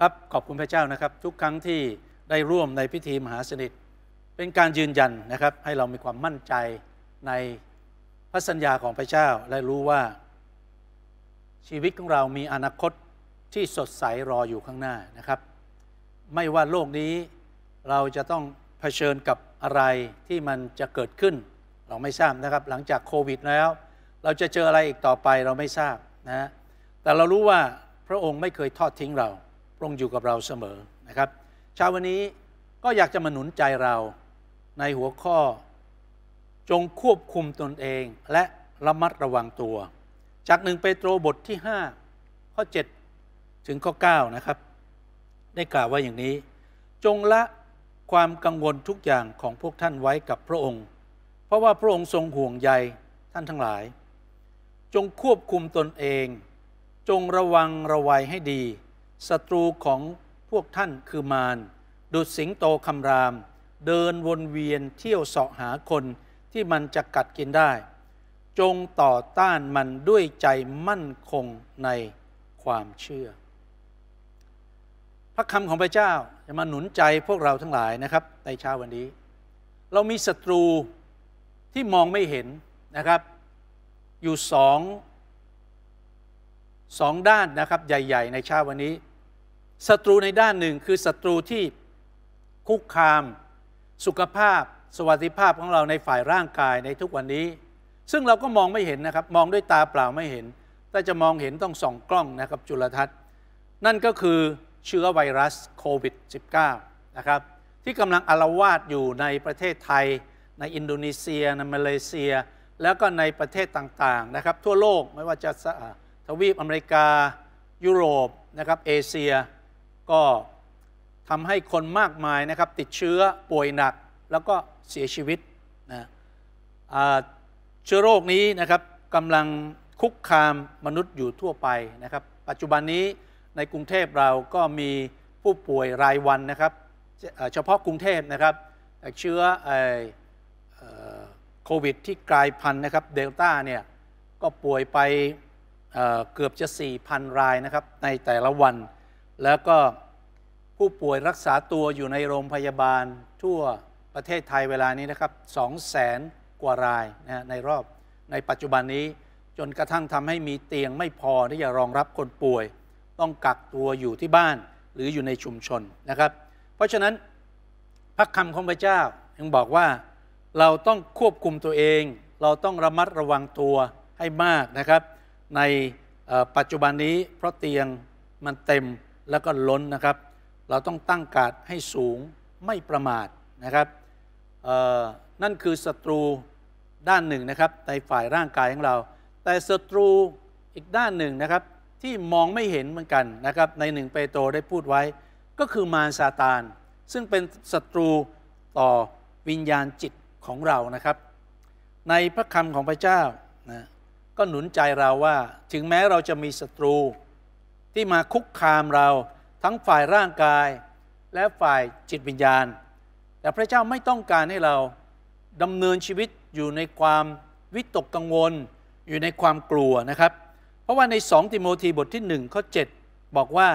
ครับขอบคุณพระเจ้านะครับ ทุกครั้งที่ได้ร่วมในพิธีมหาสนิท เป็นการยืนยันนะครับ ให้เรามีความมั่นใจในพระสัญญาของพระเจ้าและรู้ว่า ชีวิตของเรามีอนาคตที่สดใสรออยู่ข้างหน้านะครับ ไม่ว่าโลกนี้เราจะต้องเผชิญกับอะไรที่มันจะเกิดขึ้นเราไม่ทราบนะครับ หลังจากโควิดแล้ว เราจะเจออะไรอีกต่อไปเราไม่ทราบนะแต่เรารู้ว่าพระองค์ไม่เคยทอดทิ้งเราพระองค์อยู่กับเราเสมอนะครับเช้าวันนี้ก็อยากจะมาหนุนใจเราในหัวข้อ จงควบคุมตนเองและระมัดระวังตัว จากหนึ่งเปโตรบทที่ 5 ข้อ7ถึงข้อ9นะครับ ได้กล่าวว่าอย่างนี้ จงละความกังวลทุกอย่างของพวกท่านไว้กับพระองค์ เพราะว่าพระองค์ทรงห่วงใยท่านทั้งหลาย จงควบคุมตนเอง จงระวังระวัยให้ดีศัตรูของพวกท่านคือมารดุดสิงโตคำราม เดินวนเวียนเที่ยวเสาะหาคนที่มันจะกัดกินได้ จงต่อต้านมันด้วยใจมั่นคงในความเชื่อ พระคำของพระเจ้า จะมาหนุนใจพวกเราทั้งหลายนะครับในเช้าวันนี้ เรามีศัตรูที่มองไม่เห็นนะครับ อยู่สองสองด้านนะครับ ใหญ่ ๆ ในเช้าวันนี้ศัตรูในด้านหนึ่งคือศัตรูที่คุกคาม สุขภาพ สวัสดิภาพของเราในฝ่ายร่างกายในทุกวันนี้ ซึ่งเราก็มองไม่เห็นนะครับ มองด้วยตาเปล่าไม่เห็น แต่จะมองเห็นต้องส่องกล้องนะครับจุลทรรศน์นั่นก็คือเชื้อไวรัสโควิด -19 นะครับ ที่กำลังอารวาสอยู่ในประเทศไทย ในอินโดนีเซียในมาเลเซีย แล้วก็ในประเทศต่างๆนะครับ ทั่วโลกไม่ว่าจะทวีปอเมริกา ยุโรปนะครับเอเชียก็ทำให้คนมากมายนะครับติดเชื้อป่วยหนักแล้วก็เสียชีวิตนะเชื้อโรคนี้นะครับกำลังคุกคามมนุษย์อยู่ทั่วไปนะครับ ปัจจุบันนี้ในกรุงเทพเราก็มีผู้ป่วยรายวันนะครับเฉพาะกรุงเทพนะครับเชื้อโควิดที่กลายพันธุ์นะครับเดลต้าเนี่ยก็ป่วยไปเเกือบจะ 4,000 รายนะครับในแต่ละวันแล้วก็ผู้ป่วยรักษาตัวอยู่ในโรงพยาบาล ทั่วประเทศไทยเวลานี้นะครับสองแสนกว่ารายนะในรอบในปัจจุบันนี้จนกระทั่งทำให้มีเตียงไม่พอที่จะรองรับคนป่วย ต้องกักตัวอยู่ที่บ้านหรืออยู่ในชุมชนนะครับ เพราะฉะนั้นพระคำของพระเจ้ายังบอกว่าเราต้องควบคุมตัวเอง เราต้องระมัดระวังตัวให้มากนะครับ ในปัจจุบันนี้เพราะเตียงมันเต็มแล้วก็ล้นนะครับ เราต้องตั้งการให้สูงไม่ประมาทนะครับนั่นคือศัตรูด้านหนึ่งนะครับ ในฝ่ายร่างกายของเรา แต่ศัตรูอีกด้านหนึ่งนะครับ ที่มองไม่เห็นเหมือนกันนะครับ ในหนึ่งเปโตร ได้พูดไว้ ก็คือมารซาตาน ซึ่งเป็นศัตรูต่อวิญญาณจิตของเรานะครับ ในพระคำของพระเจ้านะก็หนุนใจเราว่าถึงแม้เราจะมีศัตรูที่มาคุกคามเราทั้งฝ่ายร่างกาย และฝ่ายจิตวิญญาณ แต่พระเจ้าไม่ต้องการให้เราดำเนินชีวิตอยู่ในความวิตกกังวล อยู่ในความกลัวนะครับ เพราะว่าใน 2ติโมธีบทที่1ข้อ 7 บอกว่า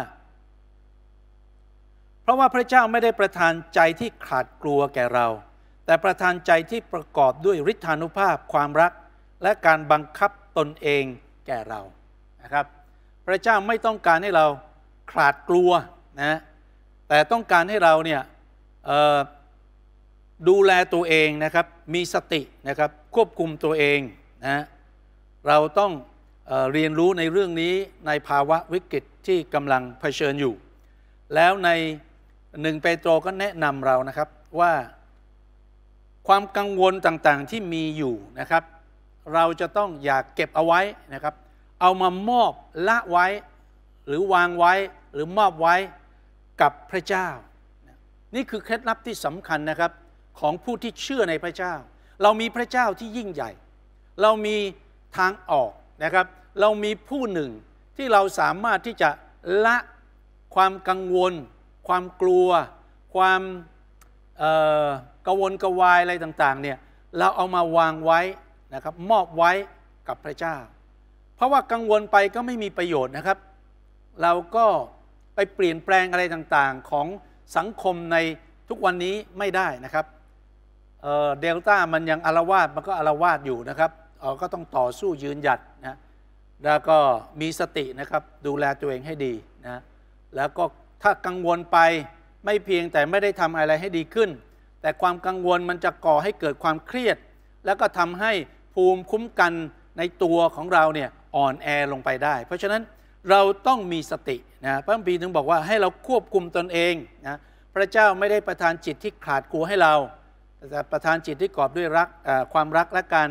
เพราะว่าพระเจ้าไม่ได้ประทานใจที่ขาดกลัวแก่เรา แต่ประทานใจที่ประกอบด้วยฤทธานุภาพความรัก และการบังคับตนเองแก่เรานะครับพระเจ้าไม่ต้องการให้เราขาดกลัวนะแต่ต้องการให้เราเนี่ยดูแลตัวเองนะครับ มีสตินะครับ ควบคุมตัวเองนะเราต้องเออเรียนรู้ในเรื่องนี้ในภาวะวิกฤตที่กำลังเผชิญอยู่ แล้วในหนึ่งเปโตรก็แนะนำเรานะครับว่า ความกังวลต่างๆที่มีอยู่นะครับ เราจะต้องอย่ากเก็บเอาไว้นะครับเอามามอบละไว้หรือวางไว้หรือมอบไว้กับพระเจ้านี่คือเคล็ดลับที่สำคัญนะครับของผู้ที่เชื่อในพระเจ้า เรามีพระเจ้าที่ยิ่งใหญ่ เรามีทางออกนะครับ เรามีผู้หนึ่งที่เราสามารถที่จะ ละความกังวล ความกลัว ความกังวลกวายอะไรต่างๆเนี่ยเราเอามาวางไว้นะครับมอบไว้กับพระเจ้าเพราะว่ากังวลไปก็ไม่มีประโยชน์นะครับ เราก็ไปเปลี่ยนแปลงอะไรต่างๆ ของสังคมในทุกวันนี้ไม่ได้นะครับเดลต้ามันยังอารวาสมันก็อารวาสอยู่นะครับ เราก็ต้องต่อสู้ยืนหยัดนะ แล้วก็มีสตินะครับดูแลตัวเองให้ดีนะ แล้วก็ถ้ากังวลไปไม่เพียงแต่ไม่ได้ทำอะไรให้ดีขึ้น แต่ความกังวลมันจะก่อให้เกิดความเครียด แล้วก็ทำให้ภูมิคุ้มกันในตัวของเราเนี่ยอ่อนแอลงไปได้ เพราะฉะนั้นเราต้องมีสตินะพระบิดาีถึงบอกว่าให้เราควบคุมตนเองนะพระเจ้าไม่ได้ประทานจิตที่ขาดกลัวให้เรา แต่ประทานจิตที่กอบด้วยรักความรักและการ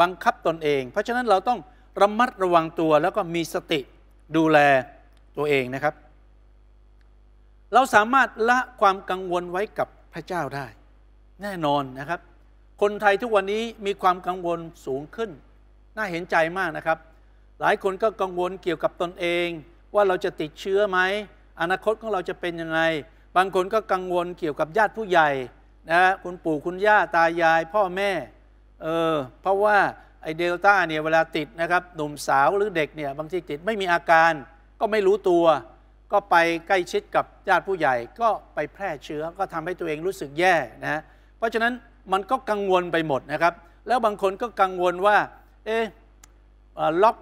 บังคับตนเอง เพราะฉะนั้นเราต้องระมัดระวังตัวแล้วก็มีสติดูแลตัวเองนะครับ เราสามารถละความกังวลไว้กับพระเจ้าได้ แน่นอนนะครับ คนไทยทุกวันนี้มีความกังวลสูงขึ้นน่าเห็นใจมากนะครับ หลายคนก็กังวลเกี่ยวกับตนเอง ว่าเราจะติดเชื้อไหมอนาคตของเราจะเป็นยังไง บางคนก็กังวลเกี่ยวกับญาติผู้ใหญ่นะคุณปู่คุณ ย่าตายาย พ่อแม่เออเพราะว่าไอเดลต้าเนี่ยเวลาติดนะครับหนุ่มสาวหรือเด็กเนี่ยบางทีติดไม่มีอาการก็ไม่รู้ตัว ก็ไปใกล้ชิดกับญาติผู้ใหญ่ ก็ไปแพร่เชื้อก็ทำให้ตัวเองรู้สึกแย่นะเพราะฉะนั้นมันก็กังวลไปหมดนะครับแล้วบางคนก็กังวลว่าเอ๊ะล็อก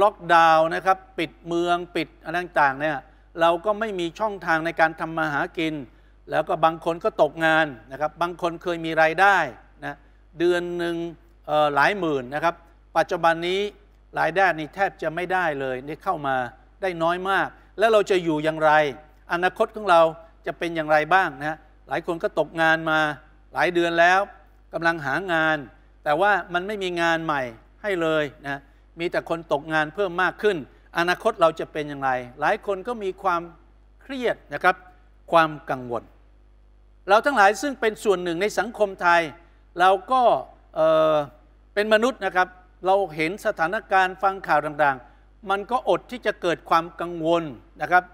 ล็อกดาวน์นะครับ ปิดเมืองปิดอะไรต่างๆเนี่ยเราก็ไม่มีช่องทางในการทำมาหากิน แล้วก็บางคนก็ตกงานนะครับ บางคนเคยมีรายได้นะเดือนหนึ่งหลายหมื่นนะครับ ปัจจุบันนี้รายได้นี่แทบจะไม่ได้เลยนี่เข้ามาได้น้อยมาก แล้วเราจะอยู่อย่างไร อนาคตของเราจะเป็นอย่างไรบ้างนะหลายคนก็ตกงานมา หลายเดือนแล้วกำลังหางานแต่ว่ามันไม่มีงานใหม่ให้เลยนะ มีแต่คนตกงานเพิ่มมากขึ้น อนาคตเราจะเป็นอย่างไร หลายคนก็มีความเครียดนะครับ ความกังวล เราทั้งหลายซึ่งเป็นส่วนหนึ่งในสังคมไทย เราก็เเป็นมนุษย์นะครับ เราเห็นสถานการณ์ ฟังข่าวต่างๆ มันก็อดที่จะเกิดความกังวลนะครับ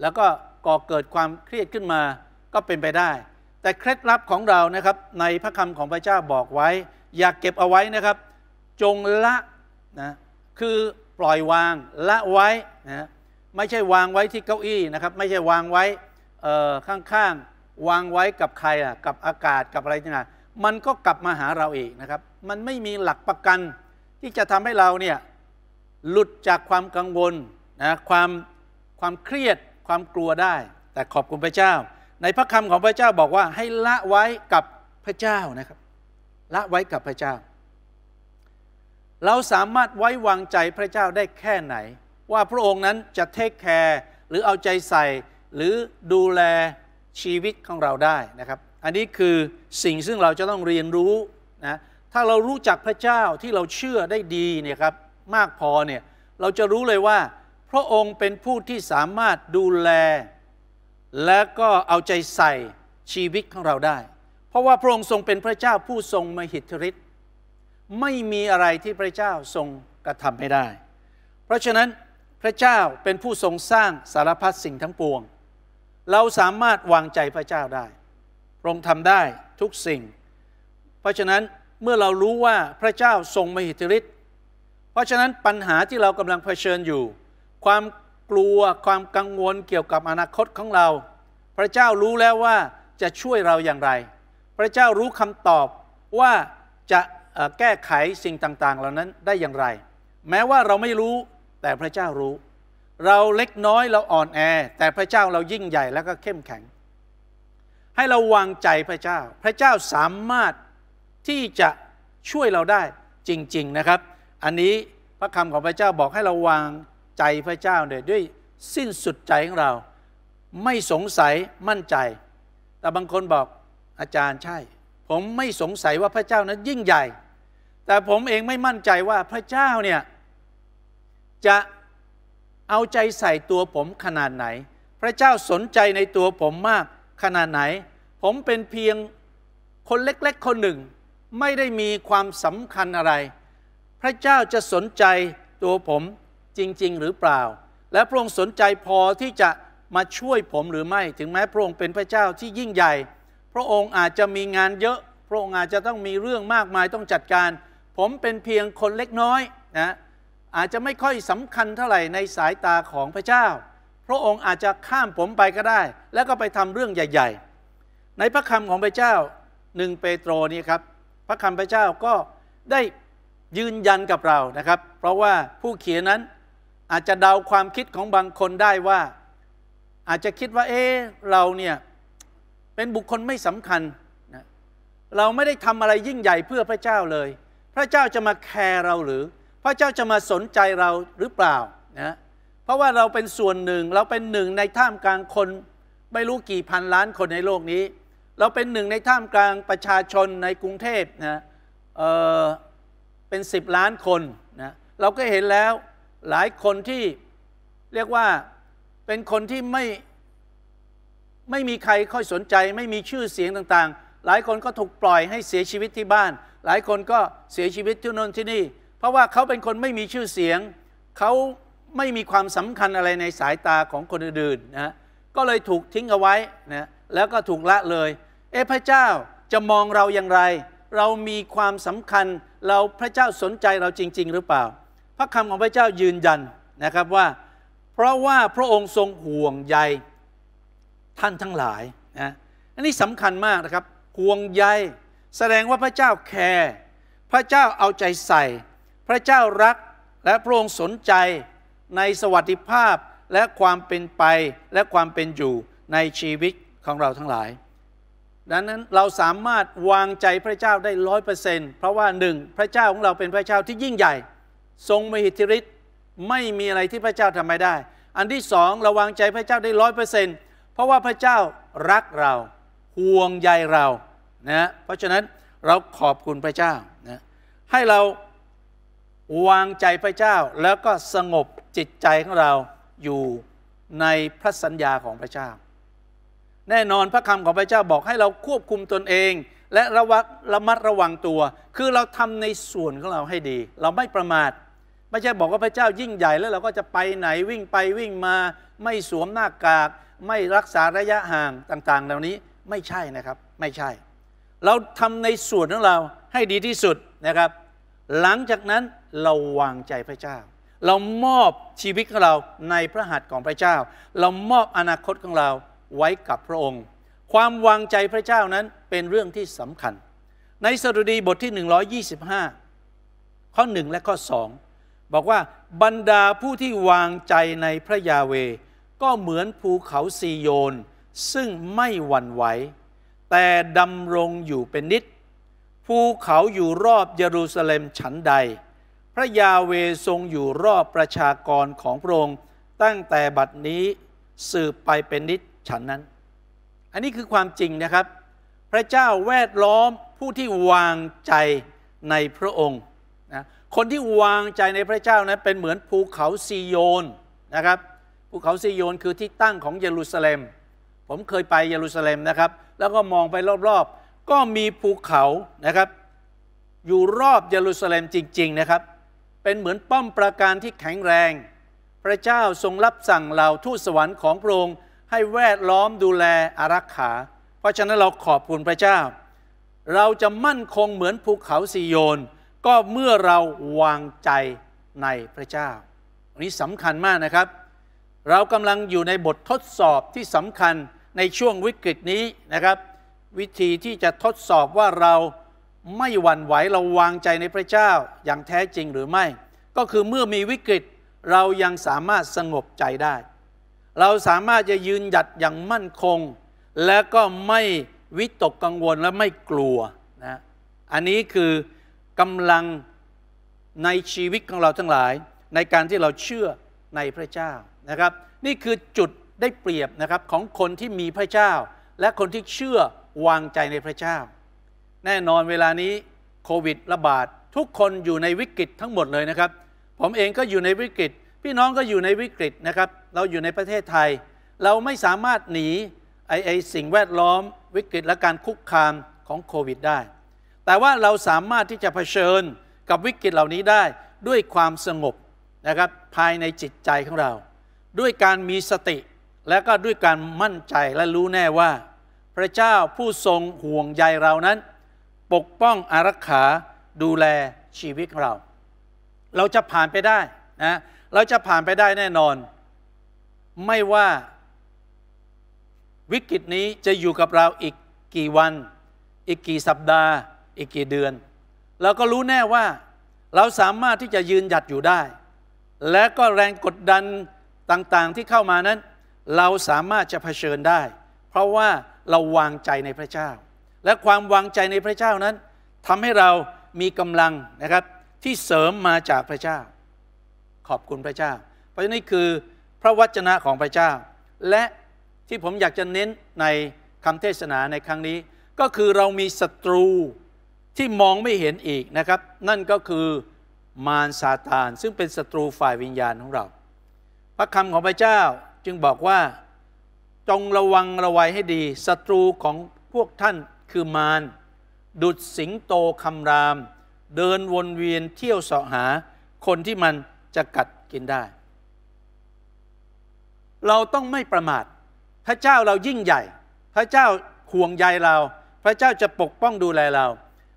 แล้วก็ก่อเกิดความเครียดขึ้นมาก็เป็นไปได้ แต่เคล็ดลับของเรานะครับ ในพระคำของพระเจ้าบอกไว้อยากเก็บเอาไว้นะครับ จงละนะคือปล่อยวางละไว้นะไม่ใช่วางไว้ที่เก้าอี้นะครับ ไม่ใช่วางไว้ข้างๆ วางไว้กับใครอ่ะกับอากาศกับอะไรที่ไหนมันก็กลับมาหาเราเองนะครับ มันไม่มีหลักประกันที่จะทำให้เราเนี่ยหลุดจากความกังวลนะความความเครียดความกลัวได้ แต่ขอบคุณพระเจ้า ในพระคำของพระเจ้าบอกว่าให้ละไว้กับพระเจ้านะครับละไว้กับพระเจ้า เราสามารถไว้วางใจพระเจ้าได้แค่ไหน ว่าพระองค์นั้นจะเทคแคร์หรือเอาใจใส่หรือดูแลชีวิตของเราได้นะครับอันนี้คือสิ่งซึ่งเราจะต้องเรียนรู้นะถ้าเรารู้จักพระเจ้าที่เราเชื่อได้ดีเนี่ยครับมากพอเนี่ยเราจะรู้เลยว่า พระองค์เป็นผู้ที่สามารถดูแล และก็เอาใจใส่ชีวิตของเราได้ราะว่าพระองค์ทรงเป็นพระเจ้าผู้ทรงมหิทธิฤทธิ์ไม่มีอะไรที่พระเจ้าทรงกระทำไม่ได้ เพราะฉะนั้นพระเจ้าเป็นผู้ทรงสร้างสารพัดสิ่งทั้งปวง เราสามารถวางใจพระเจ้าได้พระองค์ทำได้ทุกสิ่ง เพราะฉะนั้นเมื่อเรารู้ว่าพระเจ้าทรงมหิทธิฤทธิ์เพราะฉะนั้นปัญหาที่เรากำลังเผชิญอยู่ ความกลัวความกังวลเกี่ยวกับอนาคตของเรา พระเจ้ารู้แล้วว่าจะช่วยเราอย่างไรพระเจ้ารู้คำตอบว่าจะแก้ไขสิ่งต่าง ๆเหล่านั้นได้อย่างไร แม้ว่าเราไม่รู้แต่พระเจ้ารู้ เราเล็กน้อยเราอ่อนแอ แต่พระเจ้าเรายิ่งใหญ่ แล้วก็เข้มแข็ง ให้เราวางใจพระเจ้า พระเจ้าสามารถที่จะช่วยเราได้จริงๆนะครับ อันนี้พระคำของพระเจ้าบอกให้เราวางใจพระเจ้าเนี่ยด้วยสิ้นสุดใจของเรา ไม่สงสัยมั่นใจ แต่บางคนบอกอาจารย์ใช่ผมไม่สงสัยว่าพระเจ้านั้นยิ่งใหญ่ แต่ผมเองไม่มั่นใจว่าพระเจ้าเนี่ยจะเอาใจใส่ตัวผมขนาดไหน พระเจ้าสนใจในตัวผมมากขนาดไหน ผมเป็นเพียงคนเล็ก ๆคนหนึ่ง ไม่ได้มีความสำคัญอะไร พระเจ้าจะสนใจตัวผมจริง ๆ หรือเปล่า และพระองค์สนใจพอที่จะมาช่วยผมหรือไม่ ถึงแม้พระองค์เป็นพระเจ้าที่ยิ่งใหญ่พระองค์อาจจะมีงานเยอะ พระองค์อาจจะต้องมีเรื่องมากมายต้องจัดการ ผมเป็นเพียงคนเล็กน้อยนะอาจจะไม่ค่อยสำคัญเท่าไหร่ในสายตาของพระเจ้า พระองค์อาจจะข้ามผมไปก็ได้ แล้วก็ไปทำเรื่องใหญ่ ๆ ในพระคำของพระเจ้า หนึ่งเปโตรนี่ครับพระคำพระเจ้าก็ได้ยืนยันกับเรานะครับ เพราะว่าผู้เขียนนั้นอาจจะเดาความคิดของบางคนได้ว่า อาจจะคิดว่าเออเราเนี่ยเป็นบุคคลไม่สำคัญนะ เราไม่ได้ทำอะไรยิ่งใหญ่เพื่อพระเจ้าเลย พระเจ้าจะมาแคร์เราหรือ พระเจ้าจะมาสนใจเราหรือเปล่านะ เพราะว่าเราเป็นส่วนหนึ่ง เราเป็นหนึ่งในท่ามกลางคน ไม่รู้กี่พันล้านคนในโลกนี้ เราเป็นหนึ่งในท่ามกลางประชาชนในกรุงเทพนะ เออเป็นสิบล้านคนนะ เราก็เห็นแล้วหลายคนที่เรียกว่าเป็นคนที่ไม่ไม่มีใครค่อยสนใจไม่มีชื่อเสียงต่างๆ หลายคนก็ถูกปล่อยให้เสียชีวิตที่บ้าน หลายคนก็เสียชีวิตที่นนที่นี่เพราะว่าเขาเป็นคนไม่มีชื่อเสียง เขาไม่มีความสำคัญอะไรในสายตาของคนอื่นนะก็เลยถูกทิ้งเอาไว้นะแล้วก็ถูกละเลย เอพระเจ้าจะมองเราอย่างไร เรามีความสำคัญเราพระเจ้าสนใจเราจริงๆหรือเปล่า พระคำของพระเจ้ายืนยันนะครับว่า เพราะว่าพระองค์ทรงห่วงใยท่านทั้งหลายนะ อันนี้สำคัญมากนะครับ ห่วงใยแสดงว่าพระเจ้าแคร์ พระเจ้าเอาใจใส่ พระเจ้ารักและพระองค์สนใจในสวัสดิภาพและความเป็นไปและความเป็นอยู่ในชีวิตของเราทั้งหลาย ดังนั้นเราสามารถวางใจพระเจ้าได้ร้อยเปอร์เซนต์เพราะว่าหนึ่งพระเจ้าของเราเป็นพระเจ้าที่ยิ่งใหญ่ ทรงมหิทธิฤทธิ์ไม่มีอะไรที่พระเจ้าทำไม่ได้ อันที่สองเราวางใจพระเจ้าได้ร้อยเปอร์เซนต์เพราะว่าพระเจ้ารักเราห่วงใยเรานะเพราะฉะนั้นเราขอบคุณพระเจ้านะ ให้เราวางใจพระเจ้า แล้วก็สงบจิตใจของเราอยู่ในพระสัญญาของพระเจ้า แน่นอนพระคำของพระเจ้าบอกให้เราควบคุมตนเอง และระวัระมัดระวังตัว คือเราทำในส่วนของเราให้ดี เราไม่ประมาท ไม่ใช่บอกว่าพระเจ้ายิ่งใหญ่แล้ว เราก็จะไปไหนวิ่งไปวิ่งมาไม่สวมหน้ากากไม่รักษาระยะห่างต่างๆ เหล่านี้ไม่ใช่นะครับไม่ใช่ เราทำในส่วนของเราให้ดีที่สุดนะครับ หลังจากนั้นเราวางใจพระเจ้า เรามอบชีวิตของเราในพระหัตถ์ของพระเจ้า เรามอบอนาคตของเราไว้กับพระองค์ ความวางใจพระเจ้านั้นเป็นเรื่องที่สำคัญ ในสดุดีบทที่ 125 ข้อ 1 และข้อ2 บอกว่าบรรดาผู้ที่วางใจในพระยาเวก็เหมือนภูเขาซีโยน ซึ่งไม่หวั่นไหว แต่ดำรงอยู่เป็นนิดภูเขาอยู่รอบเยรูซาเล็มฉันใด พระยาเวทรงอยู่รอบประชากรของพระองค์ ตั้งแต่บัดนี้สืบไปเป็นนิดฉันนั้น อันนี้คือความจริงนะครับ พระเจ้าแวดล้อมผู้ที่วางใจในพระองค์นะคนที่วางใจในพระเจ้านั้นเป็นเหมือนภูเขาซีโยนนะครับภูเขาซิโยนคือที่ตั้งของเยรูซาเล็ม ผมเคยไปเยรูซาเล็มนะครับ แล้วก็มองไปรอบๆ ก็มีภูเขานะครับ อยู่รอบเยรูซาเล็มจริง ๆ นะครับ เป็นเหมือนป้อมปราการที่แข็งแรง พระเจ้าทรงรับสั่งเหล่าทูตสวรรค์ของพระองค์ให้แวดล้อมดูแลอารักขา เพราะฉะนั้นเราขอบคุณพระเจ้า เราจะมั่นคงเหมือนภูเขาซิโยนก็เมื่อเราวางใจในพระเจ้า อันนี้สำคัญมากนะครับเรากำลังอยู่ในบททดสอบที่สำคัญในช่วงวิกฤตนี้นะครับ วิธีที่จะทดสอบว่าเราไม่หวั่นไหวเราวางใจในพระเจ้าอย่างแท้จริงหรือไม่ ก็คือเมื่อมีวิกฤตเรายังสามารถสงบใจได้ เราสามารถจะยืนหยัดอย่างมั่นคง และก็ไม่วิตกกังวลและไม่กลัวนะอันนี้คือกำลังในชีวิตของเราทั้งหลายในการที่เราเชื่อในพระเจ้านะครับนี่คือจุดได้เปรียบนะครับของคนที่มีพระเจ้า และคนที่เชื่อวางใจในพระเจ้าแน่นอนเวลานี้โควิดระบาดทุกคนอยู่ในวิกฤตทั้งหมดเลยนะครับผมเองก็อยู่ในวิกฤต พี่น้องก็อยู่ในวิกฤตนะครับเราอยู่ในประเทศไทย เราไม่สามารถหนีไอไอสิ่งแวดล้อมวิกฤตและการคุกคามของโควิดได้ แต่ว่าเราสามารถที่จะะเผชิญกับวิกฤตเหล่านี้ได้ด้วยความสงบนะครับภายในจิตใจของเราด้วยการมีสติและก็ด้วยการมั่นใจและรู้แน่ว่า พระเจ้าผู้ทรงห่วงใยเรานั้น ปกป้องอารักขาดูแลชีวิตเรา เราจะผ่านไปได้นะเราจะผ่านไปได้แน่นอน ไม่ว่า วิกฤตนี้จะอยู่กับเราอีกกี่วัน อีกกี่สัปดาห์ อีกกี่เดือนเราก็รู้แน่ว่า เราสามารถที่จะยืนหยัดอยู่ได้ และก็แรงกดดันต่างๆที่เข้ามานั้นเราสามารถจะเผชิญได้ เพราะว่าเราวางใจในพระเจ้า และความวางใจในพระเจ้านั้นทำให้เรามีกำลังนะครับที่เสริมมาจากพระเจ้า ขอบคุณพระเจ้า เพราะนี่คือพระวจนะของพระเจ้า และที่ผมอยากจะเน้นในคำเทศนาในครั้งนี้ ก็คือเรามีศัตรูที่มองไม่เห็นอีกนะครับ นั่นก็คือมารซาตาน ซึ่งเป็นศัตรูฝ่ายวิญญาณของเราพระคำของพระเจ้าจึงบอกว่าจงระวังระวัยให้ดีศัตรูของพวกท่านคือมารดุดสิงโตคำราม เดินวนเวียนเที่ยวเสาะหา คนที่มันจะกัดกินได้ เราต้องไม่ประมาท พระเจ้าเรายิ่งใหญ่ พระเจ้าห่วงใยเรา พระเจ้าจะปกป้องดูแลเรา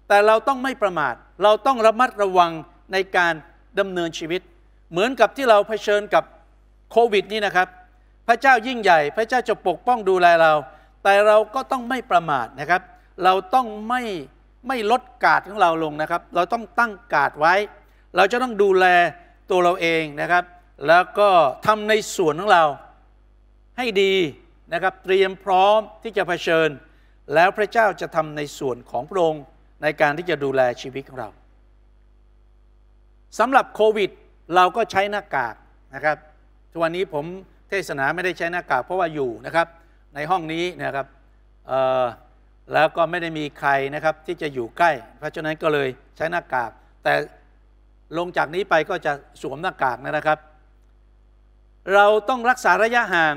แต่เราต้องไม่ประมาท เราต้องระมัดระวังในการดำเนินชีวิต เหมือนกับที่เราเผชิญกับโควิดนี่นะครับพระเจ้ายิ่งใหญ่พระเจ้าจะปกป้องดูแลเรา แต่เราก็ต้องไม่ประมาทนะครับ เราต้องไม่ไม่ลดกาดของเราลงนะครับ เราต้องตั้งกาดไว้ เราจะต้องดูแลตัวเราเองนะครับ แล้วก็ทำในส่วนของเราให้ดีนะครับเตรียมพร้อมที่จะเผชิญ แล้วพระเจ้าจะทำในส่วนของพระองค์ในการที่จะดูแลชีวิตของเราสำหรับโควิด เราก็ใช้หน้ากากนะครับทุกวันนี้ผมเทศนาไม่ได้ใช้หน้ากากเพราะว่าอยู่นะครับ ในห้องนี้นะครับแล้วก็ไม่ได้มีใครนะครับ ที่จะอยู่ใกล้ เพราะฉะนั้นก็เลยใช้หน้ากาก แต่ลงจากนี้ไปก็จะสวมหน้ากากนะครับ เราต้องรักษาระยะห่าง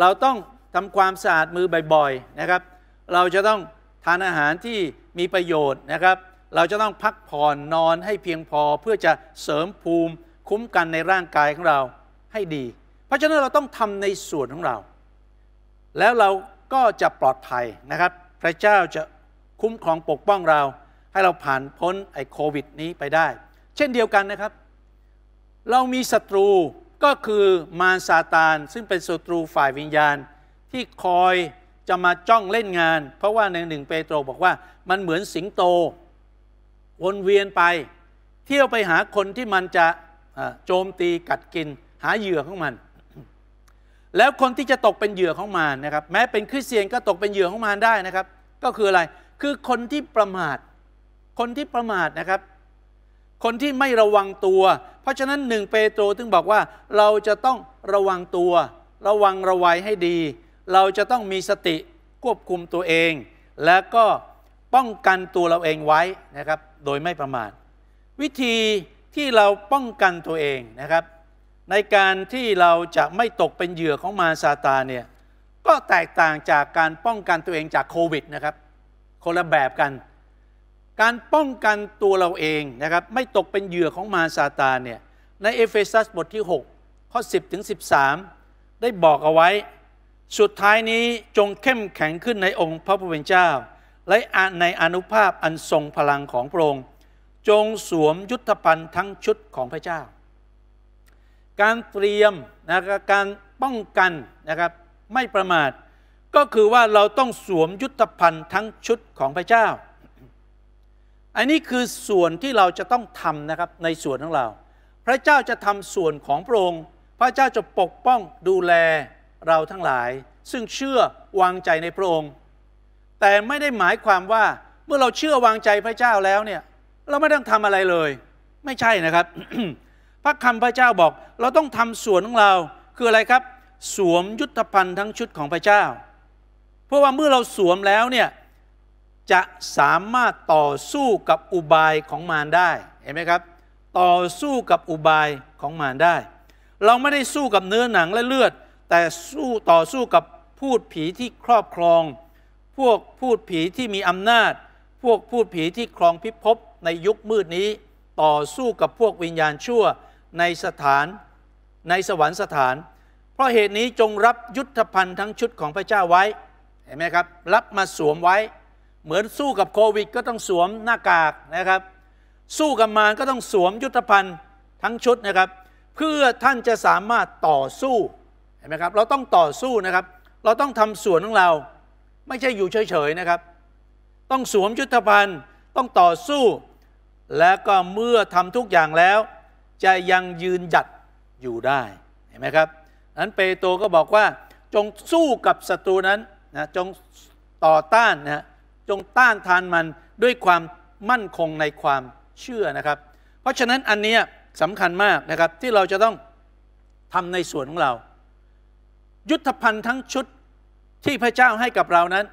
เราต้องทำความสะอาดมือบ่อยๆนะครับ เราจะต้องทานอาหารที่มีประโยชน์นะครับ เราจะต้องพักผ่อนนอนให้เพียงพอเพื่อจะเสริมภูมิคุ้มกันในร่างกายของเราให้ดี เพราะฉะนั้นเราต้องทำในส่วนของเรา แล้วเราก็จะปลอดภัยนะครับ พระเจ้าจะคุ้มครองปกป้องเรา ให้เราผ่านพ้นไอ้โควิด นี้ไปได้ เช่นเดียวกันนะครับ เรามีศัตรูก็คือมารซาตาน ซึ่งเป็นศัตรูฝ่ายวิญญาณที่คอยจะมาจ้องเล่นงาน เพราะว่าในหนึ่งเปโตร บอกว่ามันเหมือนสิงโต วนเวียนไป เที่ยวไปหาคนที่มันจะโจมตีกัดกินหาเหยื่อของมัน แล้วคนที่จะตกเป็นเหยื่อของมันนะครับ แม้เป็นคริสเตียนก็ตกเป็นเหยื่อของมันได้นะครับ ก็คืออะไร คือคนที่ประมาท คนที่ประมาทนะครับ คนที่ไม่ระวังตัว เพราะฉะนั้นหนึ่งเปโตรถึงบอกว่า เราจะต้องระวังตัว ระวังระวัยให้ดี เราจะต้องมีสติควบคุมตัวเอง แล้วก็ป้องกันตัวเราเองไว้นะครับ โดยไม่ประมาท วิธีที่เราป้องกันตัวเองนะครับในการที่เราจะไม่ตกเป็นเหยื่อของมารซาตานเนี่ยก็แตกต่างจากการป้องกันตัวเองจากโควิดนะครับ คนละแบบกัน การป้องกันตัวเราเองนะครับไม่ตกเป็นเหยื่อของมารซาตานเนี่ยในเอเฟซัสบทที่ 6 ข้อ 10ถึง13 ได้บอกเอาไว้ สุดท้ายนี้จงเข้มแข็งขึ้นในองค์พระผู้เป็นเจ้า และอาในอนุภาพอันทรงพลังของพระองค์จงสวมยุทธภัณฑ์ทั้งชุดของพระเจ้าการเตรียมนะครับการป้องกันนะครับไม่ประมาท ก็คือว่าเราต้องสวมยุทธภัณฑ์ทั้งชุดของพระเจ้า อันนี้คือส่วนที่เราจะต้องทำนะครับในส่วนของเรา พระเจ้าจะทำส่วนของพระองค์ พระเจ้าจะปกป้องดูแลเราทั้งหลาย ซึ่งเชื่อวางใจในพระองค์ แต่ไม่ได้หมายความว่าเมื่อเราเชื่อวางใจพระเจ้าแล้วเนี่ย เราไม่ต้องทำอะไรเลย ไม่ใช่นะครับพระคำพระเจ้าบอกเราต้องทำส่วนของเราคืออะไรครับ สวมยุทธภัณฑ์ทั้งชุดของพระเจ้า เพราะว่าเมื่อเราสวมแล้วเนี่ยจะสามารถต่อสู้กับอุบายของมารได้เห็นไหมครับต่อสู้กับอุบายของมารได้ เราไม่ได้สู้กับเนื้อหนังและเลือด แต่สู้ต่อสู้กับพูดผีที่ครอบครอง พวกพูดผีที่มีอำนาจ พวกพูดผีที่ครองพิภพในยุคมืดนี้ ต่อสู้กับพวกวิญญาณชั่วในสถานในสวรรคสถาน เพราะเหตุนี้จงรับยุทธภัณฑ์ทั้งชุดของพระเจ้าไว้เห็นไหมครับรับมาสวมไว้ เหมือนสู้กับโควิด ก็ต้องสวมหน้ากากนะครับ สู้กับมารก็ต้องสวมยุทธภัณฑ์ทั้งชุดนะครับเพื่อท่านจะสามารถต่อสู้เห็นไหมครับ เราต้องต่อสู้นะครับ เราต้องทำส่วนของเรา ไม่ใช่อยู่เฉยๆนะครับ ต้องสวมยุทธภัณฑ์ต้องต่อสู้ และก็เมื่อทำทุกอย่างแล้วจะยังยืนหยัดอยู่ได้เห็นไหมครับนั้นเปโตรก็บอกว่า จงสู้กับศัตรูนั้นนะจงต่อต้านนะจงต้านทานมันด้วยความมั่นคงในความเชื่อนะครับ เพราะฉะนั้นอันนี้สำคัญมากนะครับที่เราจะต้องทำในส่วนของเรา ยุทธภัณฑ์ทั้งชุดที่พระเจ้าให้กับเรานั้น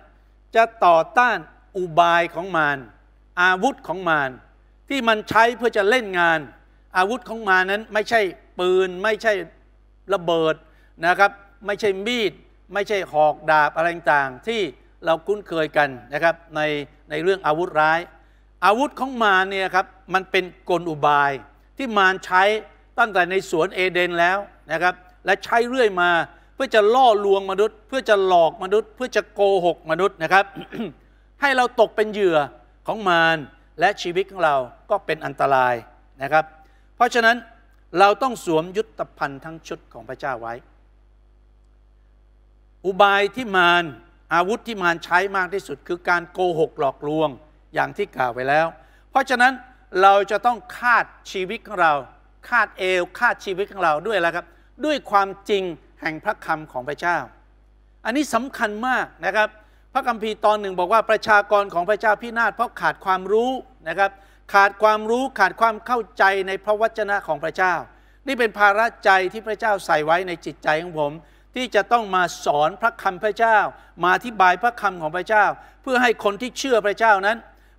จะต่อต้านอุบายของมารอาวุธของมารที่มันใช้เพื่อจะเล่นงานอาวุธของมานั้น ไม่ใช่ปืน ไม่ใช่ระเบิดนะครับ ไม่ใช่มีด ไม่ใช่หอกดาบอะไรต่างๆที่เราคุ้นเคยกันนะครับในในเรื่องอาวุธร้าย อาวุธของมาเนี่ยครับ มันเป็นกลอุบายที่มารใช้ตั้งแต่ในสวนเอเดนแล้วนะครับ และใช้เรื่อยมา เพื่อจะล่อลวงมนุษย์ เพื่อจะหลอกมนุษย์ เพื่อจะโกหกมนุษย์นะครับ ให้เราตกเป็นเหยื่อของมารและชีวิตของเราก็เป็นอันตรายนะครับเพราะฉะนั้นเราต้องสวมยุทธภัณฑ์ทั้งชุดของพระเจ้าไว้ อุบายที่มารอาวุธที่มารใช้มากที่สุดคือการโกหกหลอกลวงอย่างที่กล่าวไว้แล้ว เพราะฉะนั้นเราจะต้องคาดชีวิตของเรา คาดเอวคาดชีวิตของเราด้วยแล้วครับด้วยความจริงแห่งพระคำของพระเจ้า อันนี้สำคัญมากนะครับ พระคัมภีร์ตอนหนึ่งบอกว่าประชากรของพระเจ้าพินาศเพราะขาดความรู้นะครับขาดความรู้ขาดความเข้าใจในพระวจนะของพระเจ้า นี่เป็นภาระใจที่พระเจ้าใส่ไว้ในจิตใจของผม ที่จะต้องมาสอนพระคำพระเจ้า มาอธิบายพระคำของพระเจ้า เพื่อให้คนที่เชื่อพระเจ้านั้น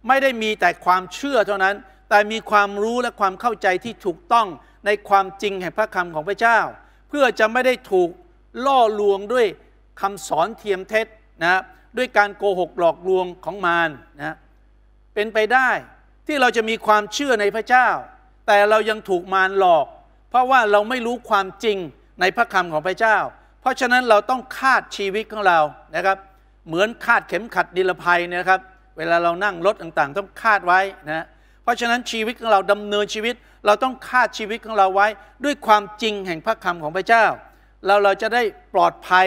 ไม่ได้มีแต่ความเชื่อเท่านั้น แต่มีความรู้และความเข้าใจที่ถูกต้องในความจริงแห่งพระคำของพระเจ้า เพื่อจะไม่ได้ถูกล่อลวงด้วยคำสอนเทียมเท็จนะด้วยการโกหกหลอกลวงของมารนนะเป็นไปได้ที่เราจะมีความเชื่อในพระเจ้า แต่เรายังถูกมารหลอก เพราะว่าเราไม่รู้ความจริงในพระคำของพระเจ้า เพราะฉะนั้นเราต้องคาดชีวิตของเรา นะครับ เหมือนคาดเข็มขัดดิลภัยนะครับ เวลาเรานั่งรถต่างๆ ต้องคาดไว้นะ เพราะฉะนั้นชีวิตของเราดำเนินชีวิต เราต้องคาดชีวิตของเราไว้ ด้วยความจริงแห่งพระคำของพระเจ้า เราเราจะได้ปลอดภัย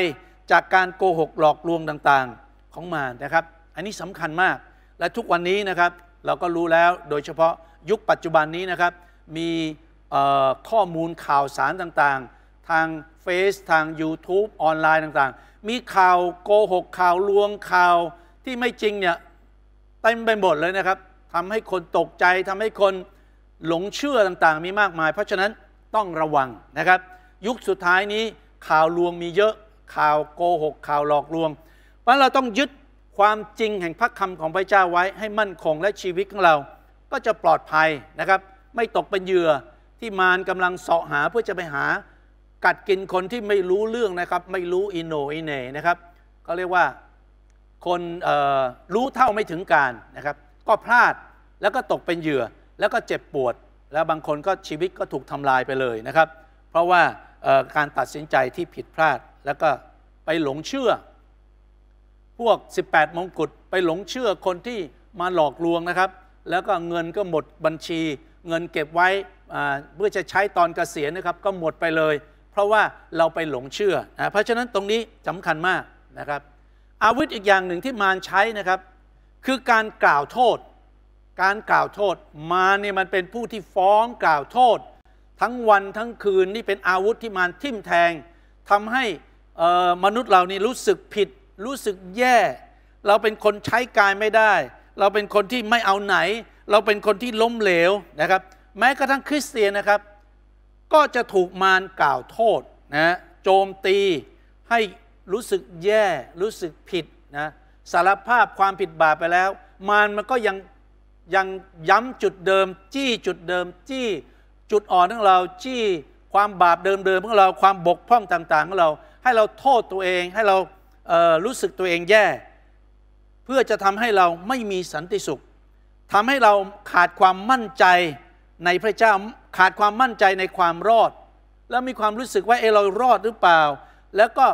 จากการโกหกหลอกลวงต่างๆของมารนะครับ อันนี้สำคัญมาก และทุกวันนี้นะครับเราก็รู้แล้วโดยเฉพาะยุคปัจจุบันนี้นะครับมีข้อมูลข่าวสารต่างๆ ทางเฟซทาง YouTube ออนไลน์ต่างๆมีข่าวโกหกข่าวลวงข่าวที่ไม่จริงเนี่ยเต็มไปหมดเลยนะครับทำให้คนตกใจทำให้คนหลงเชื่อต่างๆ มีมากมาย เพราะฉะนั้นต้องระวังนะครับยุคสุดท้ายนี้ข่าวลวงมีเยอะข่าวโกหกข่าวหลอกลวง เพราะเราต้องยึดความจริงแห่งพระคำของพระเจ้าไว้ให้มั่นคง และชีวิตของเราก็จะปลอดภัยนะครับ ไม่ตกเป็นเหยื่อที่มารกำลังเสาะหาเพื่อจะไปหากัดกินคนที่ไม่รู้เรื่องนะครับ ไม่รู้อินโนอินเนนะครับก็เรียกว่า คนรู้เท่าไม่ถึงการนะครับก็พลาดแล้วก็ตกเป็นเหยื่อแล้วก็เจ็บปวด แล้วบางคนก็ชีวิตก็ถูกทำลายไปเลยนะครับ เพราะว่าการตัดสินใจที่ผิดพลาดแล้วก็ไปหลงเชื่อพวก18 มงกุฎไปหลงเชื่อคนที่มาหลอกลวงนะครับ แล้วก็เงินก็หมดบัญชีเงินเก็บไว้เพื่อจะใช้ตอนเกษียณนะครับก็หมดไปเลย เพราะว่าเราไปหลงเชื่อนะเพราะฉะนั้นตรงนี้สำคัญมากนะครับอาวุธอีกอย่างหนึ่งที่มารใช้นะครับคือการกล่าวโทษ การกล่าวโทษมารเนี่ยมันเป็นผู้ที่ฟ้องกล่าวโทษ ทั้งวันทั้งคืนนี่เป็นอาวุธที่มารทิ่มแทง ทำให้มนุษย์เรานี่รู้สึกผิดรู้สึกแย่ เราเป็นคนใช้กายไม่ได้ เราเป็นคนที่ไม่เอาไหน เราเป็นคนที่ล้มเหลวนะครับ แม้กระทั่งคริสเตียนนะครับ ก็จะถูกมารกล่าวโทษนะ โจมตี ให้รู้สึกแย่ รู้สึกผิดนะ สารภาพความผิดบาปไปแล้ว มารมันก็ยังยังย้ำจุดเดิม จี้จุดเดิม จี้จุดอ่อนของเรา จี้ความบาปเดิมๆของเรา ความบกพร่องต่าง ๆ ของเรา ให้เราโทษตัวเอง ให้เรารู้สึกตัวเองแย่ เพื่อจะทำให้เราไม่มีสันติสุขทำให้เราขาดความมั่นใจในพระเจ้าขาดความมั่นใจในความรอด แล้วมีความรู้สึกว่าเออเรารอดหรือเปล่า แล้วก็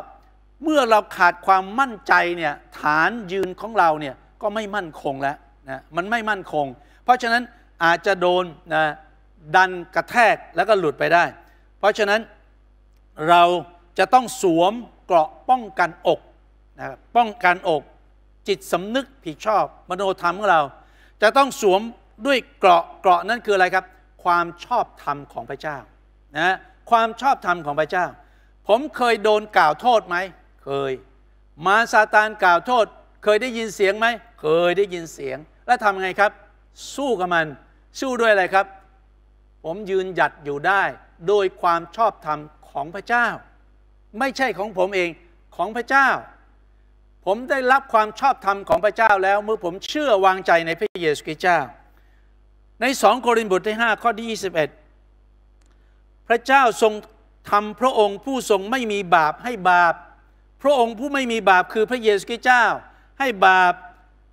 เมื่อเราขาดความมั่นใจเนี่ยฐานยืนของเราเนี่ยก็ไม่มั่นคงแล้วนะมันไม่มั่นคง เพราะฉะนั้นอาจจะโดนนะดันกระแทกแล้วก็หลุดไปได้ เพราะฉะนั้นเราจะต้องสวมเกราะป้องกันอกนะครับป้องกันอก จิตสำนึกผิดชอบมโนธรรมของเรา จะต้องสวมด้วยเกราะเกราะนั่นคืออะไรครับ ความชอบธรรมของพระเจ้านะความชอบธรรมของพระเจ้า ผมเคยโดนกล่าวโทษไหมเคย มาซาตานกล่าวโทษเคยได้ยินเสียงไหมเคยได้ยินเสียงแล้วทำไงครับ สู้กับมัน สู้ด้วยอะไรครับ ผมยืนหยัดอยู่ได้โดยความชอบธรรมของพระเจ้า ไม่ใช่ของผมเองของพระเจ้าผมได้รับความชอบธรรมของพระเจ้าแล้วเมื่อผมเชื่อวางใจในพระเยซูคริสต์เจ้า ในสองโครินธ์บทที่5ข้อที่21 พระเจ้าทรงทำพระองค์ ผู้ทรงไม่มีบาปให้บาป พระองค์ผู้ไม่มีบาปคือพระเยซูคริสต์เจ้า ให้บาป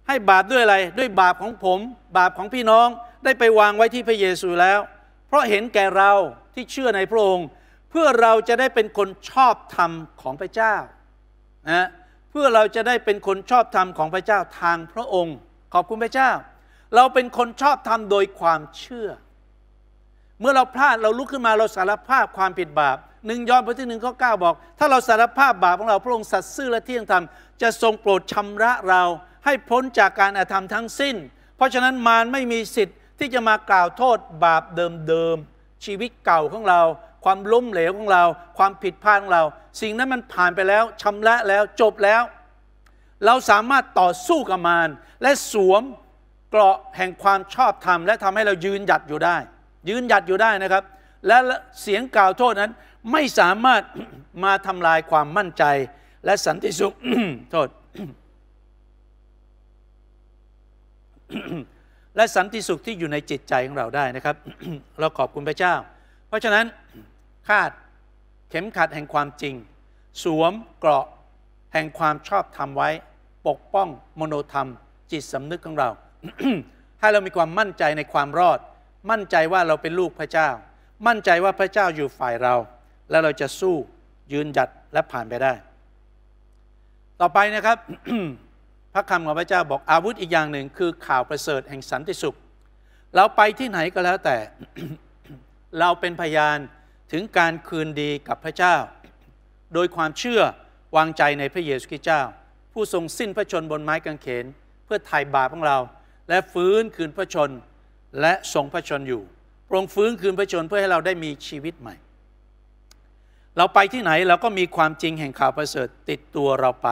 ให้บาปด้วยอะไรด้วยบาปของผมบาปของพี่น้องได้ไปวางไว้ที่พระเยซูแล้ว เพราะเห็นแก่เราที่เชื่อในพระองค์ เพื่อเราจะได้เป็นคนชอบธรรมของพระเจ้านะเพื่อเราจะได้เป็นคนชอบธรรมของพระเจ้าทางพระองค์ ขอบคุณพระเจ้า เราเป็นคนชอบธรรมโดยความเชื่อ เมื่อเราพลาดเราลุกขึ้นมา เราสารภาพความผิดบาปหนึ่งยอห์นบทที่หนึ่งข้อเก้าบอก ถ้าเราสารภาพบาปของเราพระองค์สัตย์ซื่อและเที่ยงธรรม จะทรงโปรดชำระเรา ให้พ้นจากการอาธรรมทั้งสิ้น เพราะฉะนั้นมารไม่มีสิทธิ์ ที่จะมากล่าวโทษบาปเดิมๆ ชีวิตเก่าของเราความล้มเหลวของเรา ความผิดพลาดของเรา สิ่งนั้นมันผ่านไปแล้ว ชำระแล้ว จบแล้ว เราสามารถต่อสู้กับมารและสวมเกราะแห่งความชอบธรรม และทำให้เรายืนหยัดอยู่ได้ ยืนหยัดอยู่ได้นะครับ และเสียงกล่าวโทษนั้นไม่สามารถมาทำลายความมั่นใจ และสันติสุขโทษ และสันติสุขที่อยู่ในจิตใจของเราได้นะครับ เราขอบคุณพระเจ้า เพราะฉะนั้นคาดเข็มขัดแห่งความจริง สวมเกราะแห่งความชอบธรรมไว้ ปกป้องมโนธรรม จิตสำนึกของเรา ให้เรามีความมั่นใจในความรอด มั่นใจว่าเราเป็นลูกพระเจ้า มั่นใจว่าพระเจ้าอยู่ฝ่ายเรา และเราจะสู้ยืนหยัดและผ่านไปได้ ต่อไปนะครับพระคำของพระเจ้าบอกอาวุธอีกอย่างหนึ่ง คือข่าวประเสริฐแห่งสันติสุข เราไปที่ไหนก็แล้วแต่เราเป็นพยานถึงการคืนดีกับพระเจ้า โดยความเชื่อวางใจในพระเยซูคริสต์เจ้า ผู้ทรงสิ้นพระชนบนไม้กางเขนเพื่อไถ่บาปของเรา และฟื้นคืนพระชนและทรงพระชนอยู่พรงฟื้นคืนพระชนเพื่อให้เราได้มีชีวิตใหม่ เราไปที่ไหนเราก็มีความจริงแห่งข่าวประเสริฐติดตัวเราไป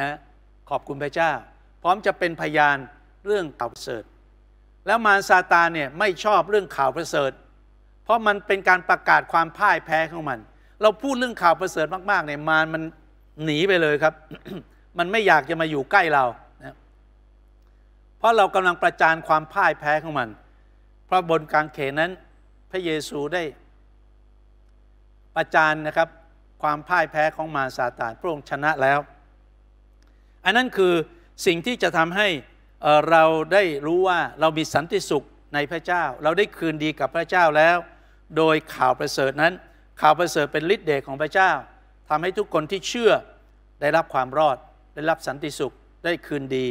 นะขอบคุณพระเจ้าพร้อมจะเป็นพยานเรื่องข่าวประเสริฐแล้วมารซาตานเนี่ยไม่ชอบเรื่องข่าวประเสริฐเพราะมันเป็นการประกาศความพ่ายแพ้ของมัน เราพูดเรื่องข่าวประเสริฐมาก ๆ เนี่ย มารมันหนีไปเลยครับ มันไม่อยากจะมาอยู่ใกล้เรา เพราะเรากำลังประจานความพ่ายแพ้ของมัน เพราะบนกางเขนนั้น พระเยซูได้ประจานนะครับ ความพ่ายแพ้ของมารซาตานพระองค์ชนะแล้ว อันนั้นคือสิ่งที่จะทำให้เราได้รู้ว่าเรามีสันติสุขในพระเจ้า เราได้คืนดีกับพระเจ้าแล้วโดยข่าวประเสริฐนั้นข่าวประเสริฐเป็นฤทธิ์เดชของพระเจ้า ทำให้ทุกคนที่เชื่อได้รับความรอด ได้รับสันติสุขได้คืนดี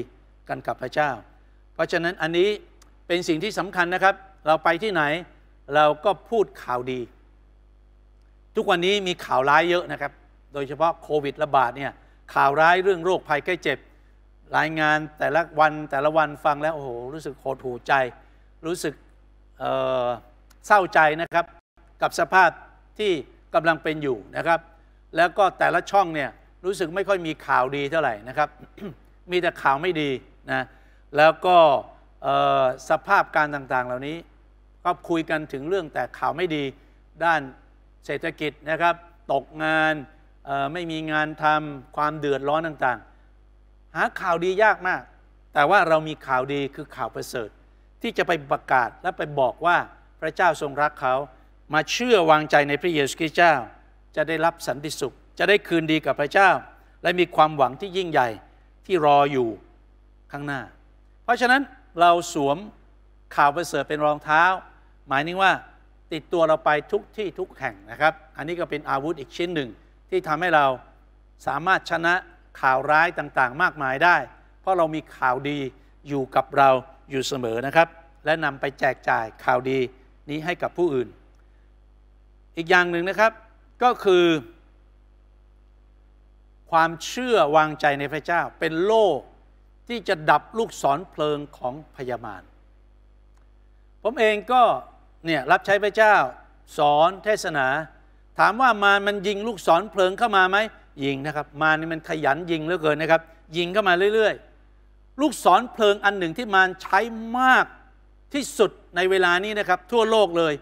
กันกับพระเจ้า เพราะฉะนั้นอันนี้เป็นสิ่งที่สำคัญนะครับ เราไปที่ไหนเราก็พูดข่าวดี ทุกวันนี้มีข่าวร้ายเยอะนะครับ โดยเฉพาะโควิดระบาดเนี่ยข่าวร้ายเรื่องโรคภัยใกล้เจ็บ รายงานแต่ละวันแต่ละวันฟังแล้วโอ้โหรู้สึกโหดหูใจ รู้สึกเศร้าใจนะครับกับสภาพที่กำลังเป็นอยู่นะครับ แล้วก็แต่ละช่องเนี่ยรู้สึกไม่ค่อยมีข่าวดีเท่าไหร่นะครับ มีแต่ข่าวไม่ดีนะแล้วก็สภาพการต่างๆเหล่านี้ก็คุยกันถึงเรื่องแต่ข่าวไม่ดี ด้านเศรษฐกิจนะครับ ตกงานไม่มีงานทำความเดือดร้อนต่างๆ หาข่าวดียากมาก แต่ว่าเรามีข่าวดีคือข่าวประเสริฐที่จะไปประกาศและไปบอกว่าพระเจ้าทรงรักเขา มาเชื่อวางใจในพระเยซูคริสต์เจ้า จะได้รับสันติสุข จะได้คืนดีกับพระเจ้า และมีความหวังที่ยิ่งใหญ่ที่รออยู่ข้างหน้า เพราะฉะนั้นเราสวมข่าวประเสริฐเป็นรองเท้า หมายนึงว่าติดตัวเราไปทุกที่ทุกแห่งนะครับ อันนี้ก็เป็นอาวุธอีกชิ้นหนึ่ง ที่ทำให้เราสามารถชนะข่าวร้ายต่างๆ มากมายได้ เพราะเรามีข่าวดีอยู่กับเราอยู่เสมอนะครับ และนำไปแจกจ่ายข่าวดีนี้ให้กับผู้อื่น อีกอย่างหนึ่งนะครับก็คือ ความเชื่อวางใจในพระเจ้าเป็นโล่ที่จะดับลูกศรเพลิงของพยามาลผมเองก็เนี่ยรับใช้พระเจ้าสอนเทศนาถามว่ามารมันยิงลูกศรเพลิงเข้ามาไหมยิงนะครับมารนี่มันขยันยิงเหลือเกินนะครับยิงเข้ามาเรื่อย ๆ ลูกศรเพลิงอันหนึ่งที่มารใช้มากที่สุดในเวลานี้นะครับทั่วโลกเลย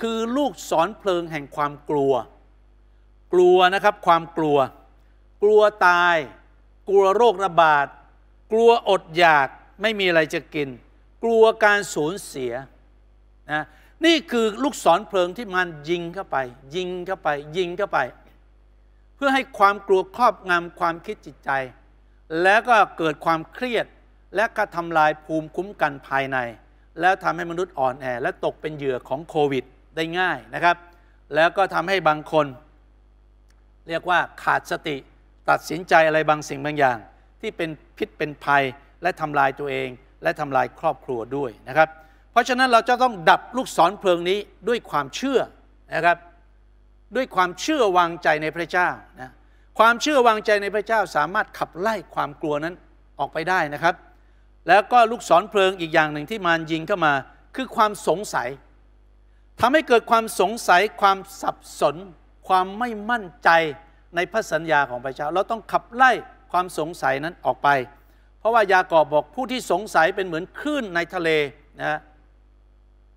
คือลูกสอนเพลิงแห่งความกลัว กลัวนะครับความกลัว กลัวตาย กลัวโรคระบาดกลัวอดอยากไม่มีอะไรจะกิน กลัวการสูญเสียนะนี่คือลูกศรเพลิงที่มันยิงเข้าไป ยิงเข้าไป ยิงเข้าไป เพื่อให้ความกลัวครอบงำความคิดจิตใจ แล้วก็เกิดความเครียดและก็ทำลายภูมิคุ้มกันภายในแล้วทำให้มนุษย์อ่อนแอ และตกเป็นเหยื่อของโควิด ได้ง่ายนะครับ แล้วก็ทำให้บางคน เรียกว่าขาดสติตัดสินใจอะไรบางสิ่งบางอย่าง ที่เป็นพิษเป็นภัย และทำลายตัวเอง และทำลายครอบครัวด้วยนะครับ เพราะฉะนั้นเราจะต้องดับลูกศรเพลิงนี้ด้วยความเชื่อนะครับ ด้วยความเชื่อวางใจในพระเจ้านะความเชื่อวางใจในพระเจ้าสามารถขับไล่ความกลัวนั้นออกไปได้นะครับแล้วก็ลูกศรเพลิงอีกอย่างหนึ่งที่มารยิงเข้ามา คือความสงสัย ทำให้เกิดความสงสัยความสับสน ความไม่มั่นใจในพระสัญญาของพระเจ้าเราต้องขับไล่ความสงสัยนั้นออกไป เพราะว่ายากอบบอกผู้ที่สงสัยเป็นเหมือนคลื่นในทะเลนะ